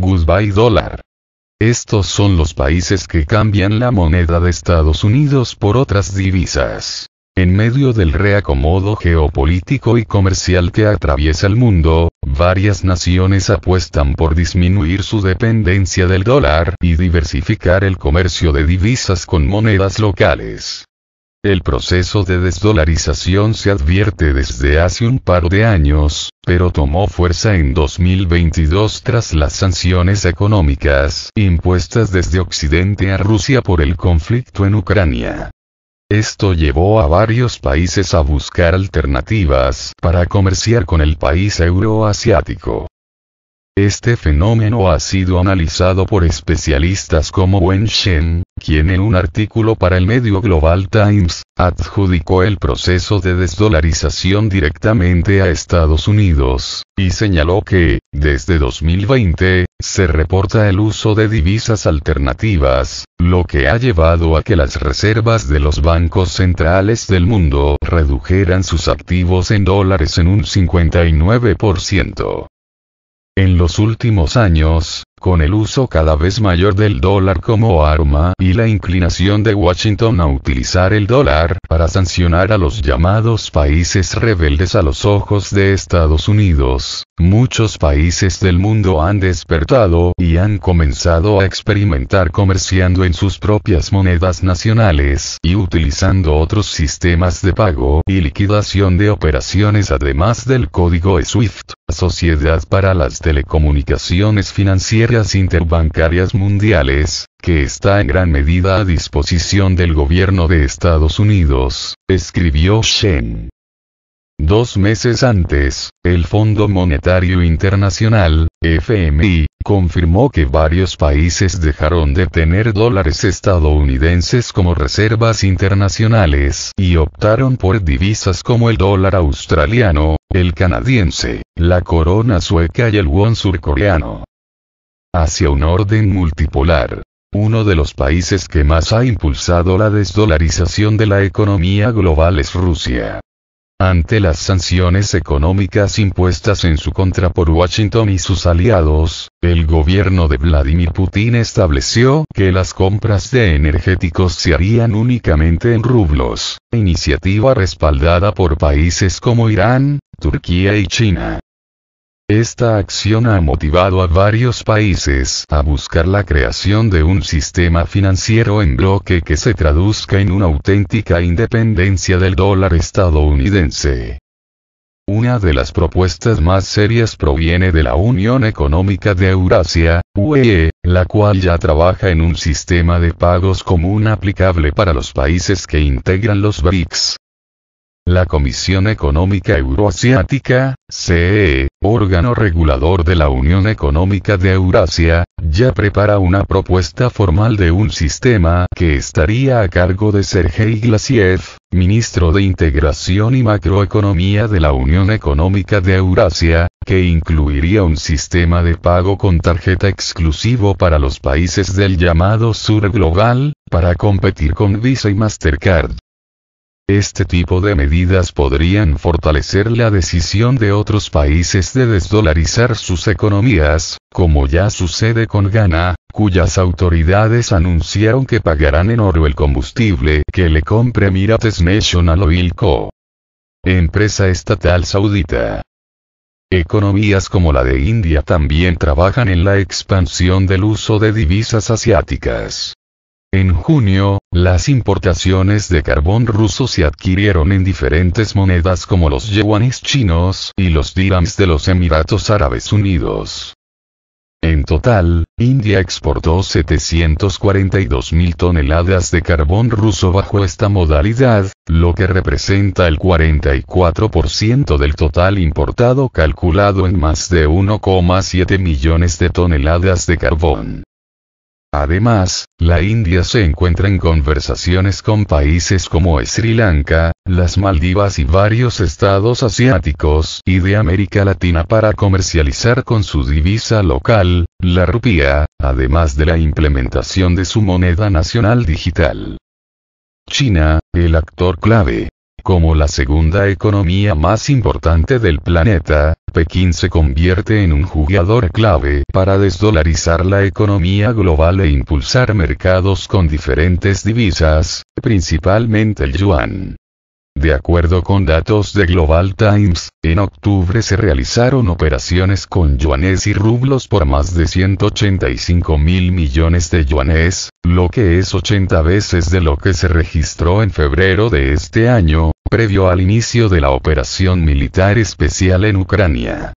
Goodbye dólar. Estos son los países que cambian la moneda de Estados Unidos por otras divisas. En medio del reacomodo geopolítico y comercial que atraviesa el mundo, varias naciones apuestan por disminuir su dependencia del dólar y diversificar el comercio de divisas con monedas locales. El proceso de desdolarización se advierte desde hace un par de años, pero tomó fuerza en 2022 tras las sanciones económicas impuestas desde Occidente a Rusia por el conflicto en Ucrania. Esto llevó a varios países a buscar alternativas para comerciar con el país euroasiático. Este fenómeno ha sido analizado por especialistas como Wen Shen, quien en un artículo para el medio Global Times, adjudicó el proceso de desdolarización directamente a Estados Unidos, y señaló que, desde 2020, se reporta el uso de divisas alternativas, lo que ha llevado a que las reservas de los bancos centrales del mundo redujeran sus activos en dólares en un 59%. En los últimos años, con el uso cada vez mayor del dólar como arma y la inclinación de Washington a utilizar el dólar para sancionar a los llamados países rebeldes a los ojos de Estados Unidos, muchos países del mundo han despertado y han comenzado a experimentar comerciando en sus propias monedas nacionales y utilizando otros sistemas de pago y liquidación de operaciones además del código SWIFT, Sociedad para las Telecomunicaciones Financieras interbancarias mundiales, que está en gran medida a disposición del gobierno de Estados Unidos, escribió Shen. Dos meses antes, el Fondo Monetario Internacional, FMI, confirmó que varios países dejaron de tener dólares estadounidenses como reservas internacionales y optaron por divisas como el dólar australiano, el canadiense, la corona sueca y el won surcoreano hacia un orden multipolar. Uno de los países que más ha impulsado la desdolarización de la economía global es Rusia. Ante las sanciones económicas impuestas en su contra por Washington y sus aliados, el gobierno de Vladimir Putin estableció que las compras de energéticos se harían únicamente en rublos, iniciativa respaldada por países como Irán, Turquía y China. Esta acción ha motivado a varios países a buscar la creación de un sistema financiero en bloque que se traduzca en una auténtica independencia del dólar estadounidense. Una de las propuestas más serias proviene de la Unión Económica de Eurasia, UE, e, la cual ya trabaja en un sistema de pagos común aplicable para los países que integran los BRICS. La Comisión Económica Euroasiática, CE, e, órgano regulador de la Unión Económica de Eurasia, ya prepara una propuesta formal de un sistema que estaría a cargo de Sergei Glasiev, ministro de Integración y Macroeconomía de la Unión Económica de Eurasia, que incluiría un sistema de pago con tarjeta exclusivo para los países del llamado Sur Global, para competir con Visa y Mastercard. Este tipo de medidas podrían fortalecer la decisión de otros países de desdolarizar sus economías, como ya sucede con Ghana, cuyas autoridades anunciaron que pagarán en oro el combustible que le compre Emirates National Oil Co. Empresa estatal saudita. Economías como la de India también trabajan en la expansión del uso de divisas asiáticas. En junio, las importaciones de carbón ruso se adquirieron en diferentes monedas como los yuanes chinos y los dirhams de los Emiratos Árabes Unidos. En total, India exportó 742.000 toneladas de carbón ruso bajo esta modalidad, lo que representa el 44% del total importado calculado en más de 1,7 millones de toneladas de carbón. Además, la India se encuentra en conversaciones con países como Sri Lanka, las Maldivas y varios estados asiáticos y de América Latina para comercializar con su divisa local, la rupia, además de la implementación de su moneda nacional digital. China, el actor clave, como la segunda economía más importante del planeta, Pekín se convierte en un jugador clave para desdolarizar la economía global e impulsar mercados con diferentes divisas, principalmente el yuan. De acuerdo con datos de Global Times, en octubre se realizaron operaciones con yuanes y rublos por más de 185 mil millones de yuanes, lo que es 80 veces de lo que se registró en febrero de este año, previo al inicio de la operación militar especial en Ucrania.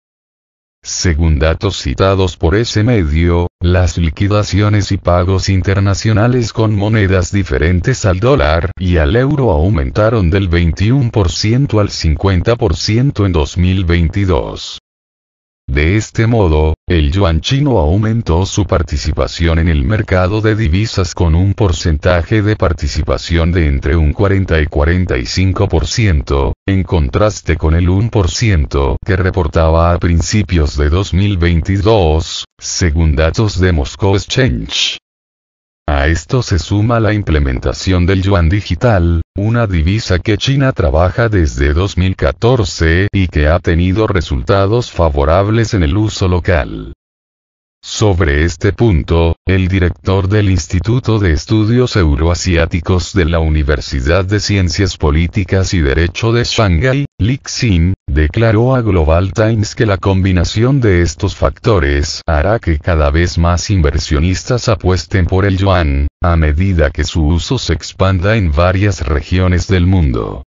Según datos citados por ese medio, las liquidaciones y pagos internacionales con monedas diferentes al dólar y al euro aumentaron del 21% al 50% en 2022. De este modo, el yuan chino aumentó su participación en el mercado de divisas con un porcentaje de participación de entre un 40 y 45%, en contraste con el 1% que reportaba a principios de 2022, según datos de Moscow Exchange. A esto se suma la implementación del yuan digital, una divisa que China trabaja desde 2014 y que ha tenido resultados favorables en el uso local. Sobre este punto, el director del Instituto de Estudios Euroasiáticos de la Universidad de Ciencias Políticas y Derecho de Shanghái, Li Xin, declaró a Global Times que la combinación de estos factores hará que cada vez más inversionistas apuesten por el yuan, a medida que su uso se expanda en varias regiones del mundo.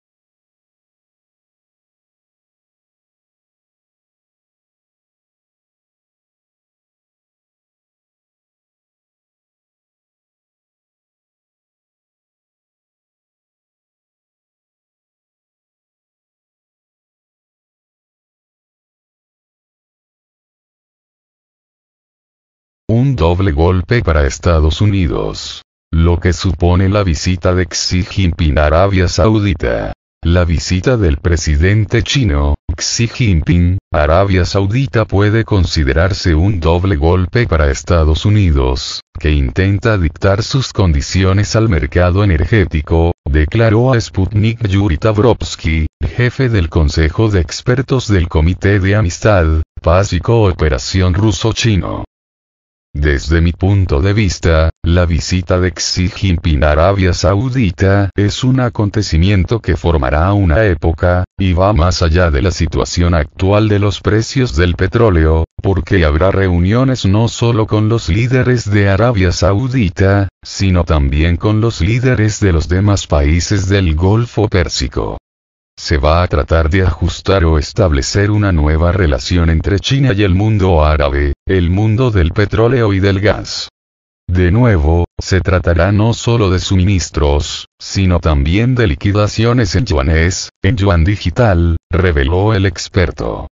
doble golpe para Estados Unidos. Lo que supone la visita de Xi Jinping a Arabia Saudita. La visita del presidente chino, Xi Jinping, a Arabia Saudita puede considerarse un doble golpe para Estados Unidos, que intenta dictar sus condiciones al mercado energético, declaró a Sputnik Yuri Tavrovsky, jefe del Consejo de Expertos del Comité de Amistad, Paz y Cooperación Ruso-Chino. Desde mi punto de vista, la visita de Xi Jinping a Arabia Saudita es un acontecimiento que formará una época, y va más allá de la situación actual de los precios del petróleo, porque habrá reuniones no solo con los líderes de Arabia Saudita, sino también con los líderes de los demás países del Golfo Pérsico se va a tratar de ajustar o establecer una nueva relación entre China y el mundo árabe, el mundo del petróleo y del gas. De nuevo, se tratará no solo de suministros, sino también de liquidaciones en yuanes, en yuan digital, reveló el experto.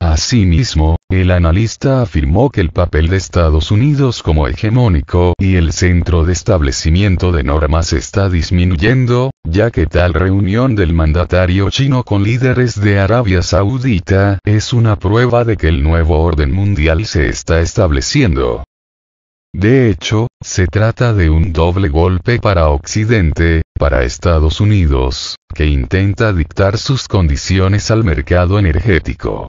Asimismo, el analista afirmó que el papel de Estados Unidos como hegemónico y el centro de establecimiento de normas está disminuyendo, ya que tal reunión del mandatario chino con líderes de Arabia Saudita es una prueba de que el nuevo orden mundial se está estableciendo. De hecho, se trata de un doble golpe para Occidente, para Estados Unidos, que intenta dictar sus condiciones al mercado energético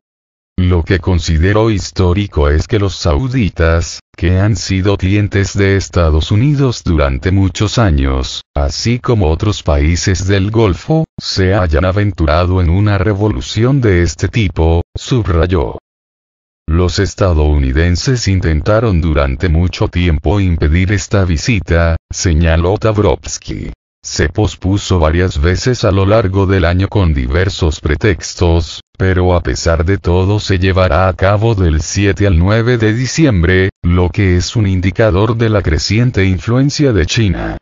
lo que considero histórico es que los sauditas, que han sido clientes de Estados Unidos durante muchos años, así como otros países del Golfo, se hayan aventurado en una revolución de este tipo, subrayó. Los estadounidenses intentaron durante mucho tiempo impedir esta visita, señaló Tavrovsky. Se pospuso varias veces a lo largo del año con diversos pretextos, pero a pesar de todo se llevará a cabo del 7 al 9 de diciembre, lo que es un indicador de la creciente influencia de China.